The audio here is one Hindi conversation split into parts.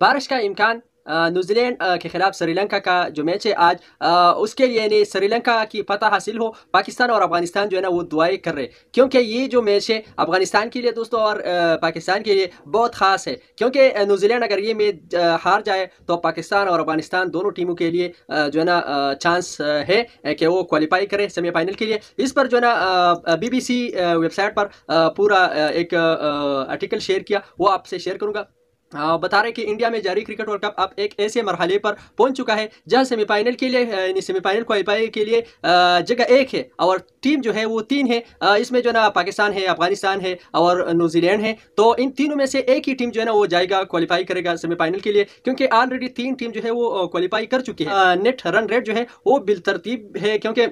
बारिश का इम्कान न्यूजीलैंड के खिलाफ श्रीलंका का जो मैच है आज आ, उसके लिए यानी श्रीलंका की पता हासिल हो पाकिस्तान और अफगानिस्तान जो है ना वो दुआएं कर रहे क्योंकि ये जो मैच है अफगानिस्तान के लिए दोस्तों और आ, पाकिस्तान के लिए बहुत खास है क्योंकि न्यूजीलैंड अगर ये मैच हार जाए तो पाकिस्तान और अफगानिस्तान दोनों टीमों के लिए जो है ना चांस है कि वो क्वालिफाई करें सेमीफाइनल के लिए इस पर जो है ना बी वेबसाइट पर पूरा एक आर्टिकल शेयर किया वो आपसे शेयर करूँगा बता रहे कि इंडिया में जारी क्रिकेट वर्ल्ड कप अब एक ऐसे मरहले पर पहुंच चुका है जहां सेमीफाइनल के लिए सेमीफाइनल क्वालिफाई के लिए जगह एक है और टीम जो है वो तीन है इसमें जो है ना पाकिस्तान है अफगानिस्तान है और न्यूजीलैंड है तो इन तीनों में से एक ही टीम जो है ना वो जाएगा क्वालिफाई करेगा सेमीफाइनल के लिए क्योंकि ऑलरेडी तीन टीम जो है वो क्वालिफाई कर चुकी है नेट रन रेट जो है वो बिल तरतीब है क्योंकि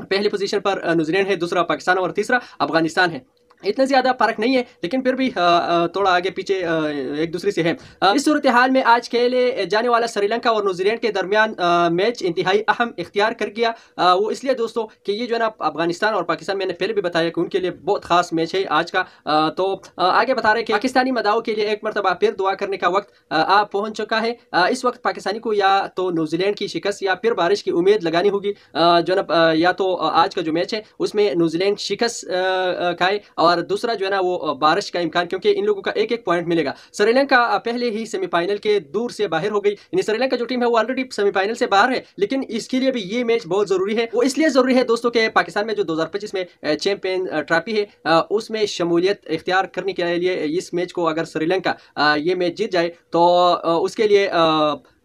पहली पोजीशन पर न्यूजीलैंड है दूसरा पाकिस्तान और तीसरा अफगानिस्तान है इतना ज़्यादा फ़र्क नहीं है लेकिन फिर भी थोड़ा आगे पीछे एक दूसरे से है इस सूरत हाल में आज खेले जाने वाला श्रीलंका और न्यूजीलैंड के दरमियान मैच इंतहाई अहम इख्तियार कर गया वो इसलिए दोस्तों कि ये जो है ना अफगानिस्तान और पाकिस्तान मैंने पहले भी बताया कि उनके लिए बहुत खास मैच है आज का तो आगे बता रहे कि पाकिस्तानी मदाओं के लिए एक मरतबा फिर दुआ करने का वक्त आ पहुँच चुका है इस वक्त पाकिस्तानी को या तो न्यूजीलैंड की शिकस्त या फिर बारिश की उम्मीद लगानी होगी जो ना या तो आज का जो मैच है उसमें न्यूजीलैंड शिकस्त है और और दूसरा जो है ना वो बारिश का इम्कान क्योंकि इन लोगों का एक एक पॉइंट मिलेगा श्रीलंका पहले ही सेमीफाइनल के दूर से बाहर हो गई यानी श्रीलंका जो टीम है वो ऑलरेडी सेमीफाइनल से बाहर है लेकिन इसके लिए भी ये मैच बहुत जरूरी है वो इसलिए जरूरी है दोस्तों के पाकिस्तान में जो दो में चैंपियन ट्रॉफी है उसमें शमूलियत इख्तियार करने के लिए इस मैच को अगर श्रीलंका ये मैच जीत जाए तो उसके लिए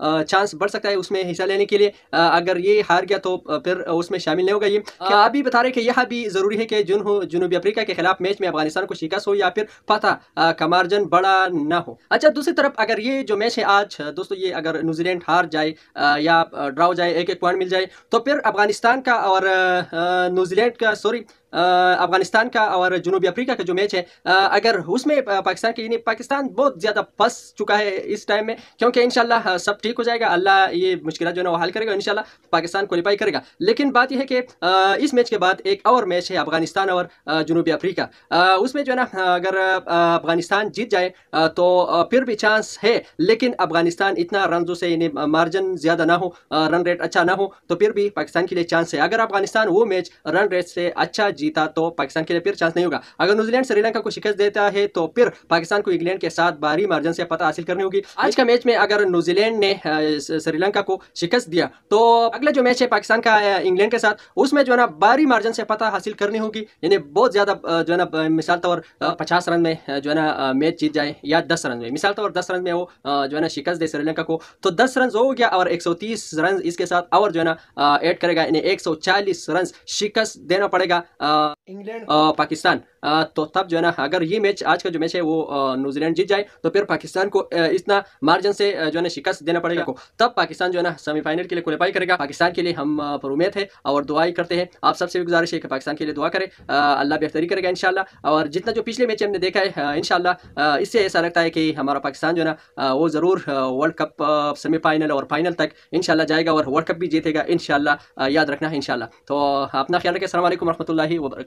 चांस बढ़ सकता है उसमें हिस्सा लेने के लिए अगर ये हार गया तो फिर उसमें शामिल नहीं होगा ये क्या आप भी बता रहे कि यह भी ज़रूरी है कि जुन हो जनूबी अफ्रीका के खिलाफ मैच में अफगानिस्तान को शिकस्त हो या फिर फतह का मार्जन बड़ा ना हो अच्छा दूसरी तरफ अगर ये जो मैच है आज दोस्तों ये अगर न्यूजीलैंड हार जाए या ड्रा हो जाए एक एक पॉइंट मिल जाए तो फिर अफगानिस्तान का और न्यूजीलैंड का सॉरी अफगानिस्तान का और जनूबी अफ्रीका का जो मैच है अगर उसमें पाकिस्तान के यानी पाकिस्तान बहुत ज़्यादा फंस चुका है इस टाइम में क्योंकि इन सब ठीक हो जाएगा अल्लाह ये मुश्किल जो है ना वो हल करेगा इन पाकिस्तान क्वालिफाई करेगा लेकिन बात यह है कि इस मैच के बाद एक और मैच है अफगानिस्तान और जनूबी अफ्रीका उसमें जो है ना अगर अफगानिस्तान जीत जाए तो फिर भी चांस है लेकिन अफगानिस्तान इतना जो से यानी मार्जिन ज़्यादा ना हो रन रेट अच्छा ना हो तो फिर भी पाकिस्तान के लिए चांस है अगर अफगानिस्तान वो मैच रन रेट से अच्छा जीता तो पाकिस्तान के लिए फिर चांस नहीं होगा अगर न्यूजीलैंड श्रीलंका को शिकस्त देता है तो फिर पाकिस्तान को इंग्लैंड के साथ बारी मार्जन से पता हासिल करनी होगी आज का मैच में अगर न्यूजीलैंड ने श्रीलंका को शिकस्त दिया तो अगला जो मैच है पाकिस्तान का इंग्लैंड के साथ उसमें जो है ना बारी मार्जन से पता हासिल करनी होगी यानी बहुत ज़्यादा जो है ना मिसाल तौर पचास रन में जो है ना मैच जीत जाए या दस रन में मिसाल तौर दस रन में वो जो है ना शिकस्त दे श्रीलंका को तो दस रन हो गया और एक रन इसके साथ और जो है ना एड करेगा यानी एक सौ रन शिकस्त देना पड़ेगा इंग्लैंड पाकिस्तान तो तब जो है ना अगर ये मैच आज का जो मैच है वो न्यूजीलैंड जीत जाए तो फिर पाकिस्तान को इतना मार्जिन से जो है ना शिकस्त देना पड़ेगा तब पाकिस्तान जो है ना सेमीफाइनल के लिए क्वालिफाई करेगा पाकिस्तान के लिए हम पर उम्मीद है और दुआई करते हैं आप सबसे भी गुजारिश है कि पाकिस्तान के लिए दुआ करें अल्लाह बेहतरी करेगा इन और जितना जो पिछले मैच हमने देखा है इनशाला इससे ऐसा लगता है कि हमारा पाकिस्तान जो है ना वो ज़रूर वर्ल्ड कप सेमीफाइनल और फाइनल तक इनशाला जाएगा और वर्ल्ड कप भी जीतेगा इनशाला याद रखना है इनशाला तो अपना ख्याल रखें असल वरहमल able to